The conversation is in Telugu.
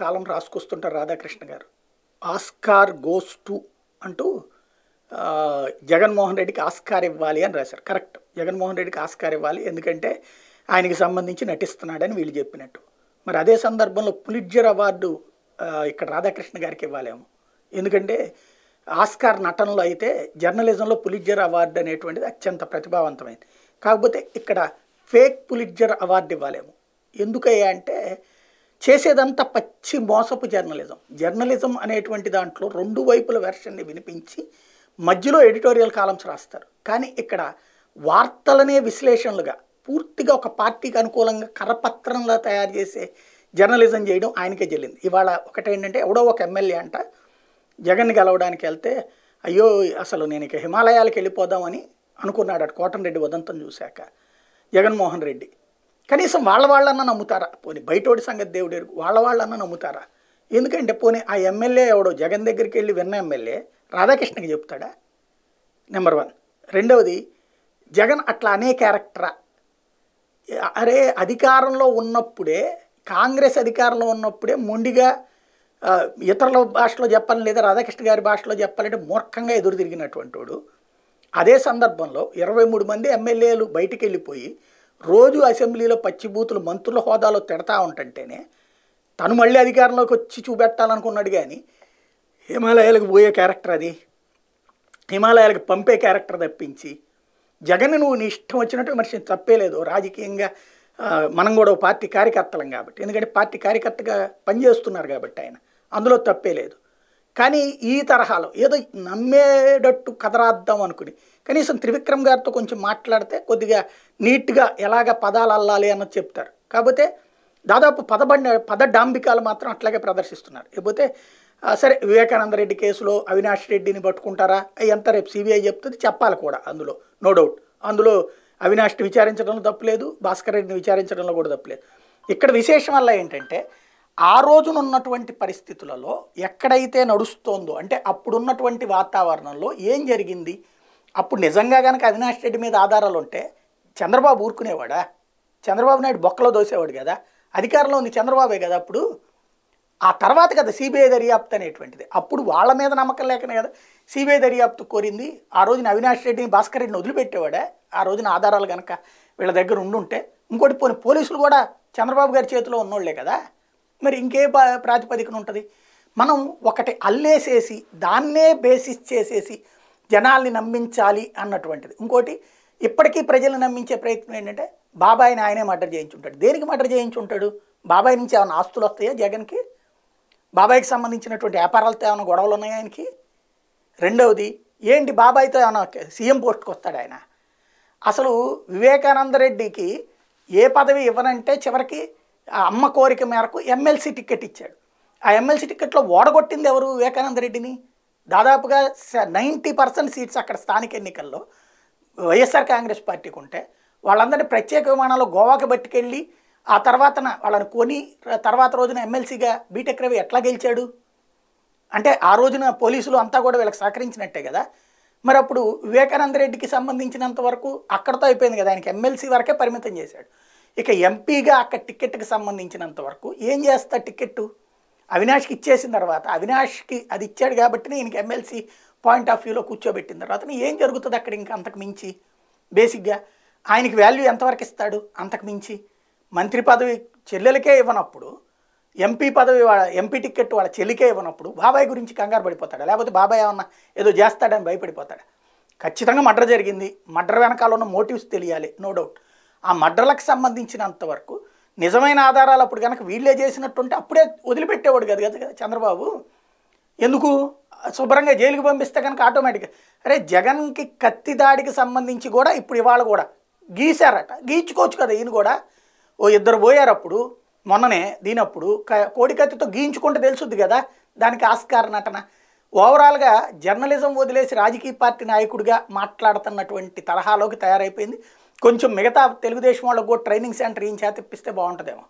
కాలం రాసుకొస్తుంటారు రాధాకృష్ణ గారు ఆస్కార్ గోస్ టు అంటూ జగన్మోహన్ రెడ్డికి ఆస్కార్ ఇవ్వాలి అని రాశారు కరెక్ట్ జగన్మోహన్ రెడ్డికి ఆస్కార్ ఇవ్వాలి ఎందుకంటే ఆయనకి సంబంధించి నటిస్తున్నాడని వీళ్ళు చెప్పినట్టు మరి అదే సందర్భంలో పులిడ్జర్ అవార్డు ఇక్కడ రాధాకృష్ణ గారికి ఇవ్వాలేము ఎందుకంటే ఆస్కార్ నటనలో అయితే జర్నలిజంలో పులిడ్జర్ అవార్డు అనేటువంటిది అత్యంత ప్రతిభావంతమైంది కాకపోతే ఇక్కడ ఫేక్ పులిడ్జర్ అవార్డు ఇవ్వలేము ఎందుకయ్యా అంటే చేసేదంతా పచ్చి మోసపు జర్నలిజం జర్నలిజం అనేటువంటి దాంట్లో రెండు వైపుల వెర్షన్ని వినిపించి మధ్యలో ఎడిటోరియల్ కాలమ్స్ రాస్తారు కానీ ఇక్కడ వార్తలనే విశ్లేషణలుగా పూర్తిగా ఒక పార్టీకి అనుకూలంగా కరపత్రంలా తయారు చేసే జర్నలిజం చేయడం ఆయనకే చెల్లింది ఇవాళ ఒకటేంటంటే ఎవడో ఒక ఎమ్మెల్యే అంట జగన్ గెలవడానికి వెళ్తే అయ్యో అసలు నేను ఇక హిమాలయాలకు వెళ్ళిపోదామని అనుకున్నాడు అటు కోటం రెడ్డి ఉదంతం చూశాక జగన్మోహన్ రెడ్డి కనీసం వాళ్ళ వాళ్ళన్నా నమ్ముతారా పోనీ బయటోడి సంగతి దేవుడు ఎరుగు వాళ్ళ వాళ్ళన్నా నమ్ముతారా ఎందుకంటే పోనీ ఆ ఎమ్మెల్యే ఎవడో జగన్ దగ్గరికి వెళ్ళి విన్న ఎమ్మెల్యే రాధాకృష్ణకి చెప్తాడా నెంబర్ వన్ రెండవది జగన్ అట్లా అనే క్యారెక్టరా అరే అధికారంలో ఉన్నప్పుడే కాంగ్రెస్ అధికారంలో ఉన్నప్పుడే మొండిగా ఇతరుల భాషలో చెప్పాలని లేదా రాధాకృష్ణ గారి భాషలో చెప్పాలంటే మూర్ఖంగా ఎదురు తిరిగినటువంటి వాడు అదే సందర్భంలో ఇరవై మూడు మంది ఎమ్మెల్యేలు బయటికి వెళ్ళిపోయి రోజు అసెంబ్లీలో పచ్చిబూతులు మంత్రుల హోదాలో తిడతా ఉంటంటేనే తను మళ్ళీ అధికారంలోకి వచ్చి చూపెట్టాలనుకున్నాడు కానీ హిమాలయాలకు పోయే క్యారెక్టర్ అది హిమాలయాలకు పంపే క్యారెక్టర్ తప్పించి జగన్ నువ్వు నీ ఇష్టం వచ్చినట్టు విమర్శించి తప్పేలేదు రాజకీయంగా మనం కూడా పార్టీ కార్యకర్తలం కాబట్టి ఎందుకంటే పార్టీ కార్యకర్తగా పనిచేస్తున్నారు కాబట్టి ఆయన అందులో తప్పేలేదు కానీ ఈ తరహాలో ఏదో నమ్మేటట్టు కదరాద్దాం అనుకుని కనీసం త్రివిక్రమ్ గారితో కొంచెం మాట్లాడితే కొద్దిగా నీట్గా ఎలాగ పదాలు అల్లాలి అన్నది చెప్తారు కాకపోతే దాదాపు పదబండి పద డాంబికాలు మాత్రం అట్లాగే ప్రదర్శిస్తున్నారు లేకపోతే సరే వివేకానంద రెడ్డి కేసులో అవినాష్ రెడ్డిని పట్టుకుంటారా ఎంత రేపు సిబిఐ చెప్తుంది చెప్పాలి కూడా అందులో నో డౌట్ అందులో అవినాష్ని విచారించడంలో తప్పులేదు భాస్కర్ రెడ్డిని విచారించడంలో కూడా తప్పులేదు ఇక్కడ విశేషం వల్ల ఏంటంటే ఆ రోజున ఉన్నటువంటి పరిస్థితులలో ఎక్కడైతే నడుస్తోందో అంటే అప్పుడున్నటువంటి వాతావరణంలో ఏం జరిగింది అప్పుడు నిజంగా కనుక అవినాష్ రెడ్డి మీద ఆధారాలు ఉంటే చంద్రబాబు ఊరుకునేవాడా చంద్రబాబు నాయుడు బొక్కలో దోసేవాడు కదా అధికారంలో ఉంది చంద్రబాబే కదా అప్పుడు ఆ తర్వాత కదా సిబిఐ దర్యాప్తు అనేటువంటిది అప్పుడు వాళ్ళ మీద నమ్మకం లేకనే కదా సిబిఐ దర్యాప్తు కోరింది ఆ రోజున అవినాష్ రెడ్డిని భాస్కర్ రెడ్డిని వదిలిపెట్టేవాడే ఆ రోజున ఆధారాలు కనుక వీళ్ళ దగ్గర ఉండుంటే ఇంకోటి పోనీ పోలీసులు కూడా చంద్రబాబు గారి చేతిలో ఉన్నోళ్లే కదా మరి ఇంకే ప్రాతిపదికన ఉంటుంది మనం ఒకటి అల్లేసేసి దాన్నే బేసిస్ చేసేసి జనాల్ని నమ్మించాలి అన్నటువంటిది ఇంకోటి ఇప్పటికీ ప్రజలు నమ్మించే ప్రయత్నం ఏంటంటే బాబాయ్ని ఆయనే మర్డర్ చేయించుంటాడు దేనికి మర్డర్ చేయించుంటాడు బాబాయ్ నుంచి ఏమైనా ఆస్తులు వస్తాయా జగన్కి బాబాయ్కి సంబంధించినటువంటి వ్యాపారాలతో ఏమైనా గొడవలు ఉన్నాయా ఆయనకి రెండవది ఏంటి బాబాయ్తో ఏమైనా సీఎం పోస్ట్కి వస్తాడు ఆయన అసలు వివేకానంద రెడ్డికి ఏ పదవి ఇవ్వనంటే చివరికి ఆ అమ్మ కోరిక మేరకు ఎమ్మెల్సీ టికెట్ ఇచ్చాడు ఆ ఎమ్మెల్సీ టికెట్లో ఓడగొట్టింది ఎవరు వివేకానంద రెడ్డిని దాదాపుగా నైంటీ పర్సెంట్ సీట్స్ అక్కడ స్థానిక ఎన్నికల్లో వైఎస్ఆర్ కాంగ్రెస్ పార్టీకి ఉంటే వాళ్ళందరినీ ప్రత్యేక విమానాల్లో గోవాకి పట్టుకెళ్ళి ఆ తర్వాత వాళ్ళని కొని తర్వాత రోజున ఎమ్మెల్సీగా బీటెక్ రవి ఎట్లా గెలిచాడు అంటే ఆ రోజున పోలీసులు అంతా కూడా వీళ్ళకి సహకరించినట్టే కదా మరి అప్పుడు వివేకానంద రెడ్డికి సంబంధించినంత వరకు అక్కడతో అయిపోయింది కదా ఆయనకి ఎమ్మెల్సీ వరకే పరిమితం చేశాడు ఇక ఎంపీగా అక్కడ టికెట్కి సంబంధించినంత వరకు ఏం చేస్తా టికెట్ అవినాష్కి ఇచ్చేసిన తర్వాత అవినాష్కి అది ఇచ్చాడు కాబట్టి ఈయనకి ఎమ్మెల్సీ పాయింట్ ఆఫ్ వ్యూలో కూర్చోబెట్టిన తర్వాత ఏం జరుగుతుంది అక్కడ ఇంకా అంతకు మించి బేసిక్గా ఆయనకి వాల్యూ ఎంతవరకు ఇస్తాడు అంతకు మించి మంత్రి పదవి చెల్లెలకే ఇవ్వనప్పుడు ఎంపీ పదవి వాళ్ళ ఎంపీ టికెట్ వాళ్ళ చెల్లికే ఇవ్వనప్పుడు బాబాయ్ గురించి కంగారు పడిపోతాడా లేకపోతే బాబాయ్ ఏమన్నా ఏదో చేస్తాడని భయపడిపోతాడా ఖచ్చితంగా మర్డర్ జరిగింది మర్డర్ వెనకాల ఉన్న మోటివ్స్ తెలియాలి నో డౌట్ ఆ మడ్రలకు సంబంధించినంత వరకు నిజమైన ఆధారాలు అప్పుడు కనుక వీళ్ళే చేసినట్టుంటే అప్పుడే వదిలిపెట్టేవాడు కదా కదా చంద్రబాబు ఎందుకు శుభ్రంగా జైలుకి పంపిస్తే కనుక ఆటోమేటిక్గా అరే జగన్కి కత్తి దాడికి సంబంధించి కూడా ఇప్పుడు ఇవాళ కూడా గీశారట గీయించుకోవచ్చు కదా ఈయన కూడా ఓ ఇద్దరు పోయారు అప్పుడు మొన్ననే దీనప్పుడు కోడికత్తితో గీయించుకుంటే తెలుసుద్ది కదా దానికి ఆస్కార నటన ఓవరాల్గా జర్నలిజం వదిలేసి రాజకీయ పార్టీ నాయకుడిగా మాట్లాడుతున్నటువంటి తరహాలోకి తయారైపోయింది కొంచెం మిగతా తెలుగుదేశం వాళ్ళకు ట్రైనింగ్ సెంటర్ ఏం చేతిప్పిస్తే బాగుంటుందేమో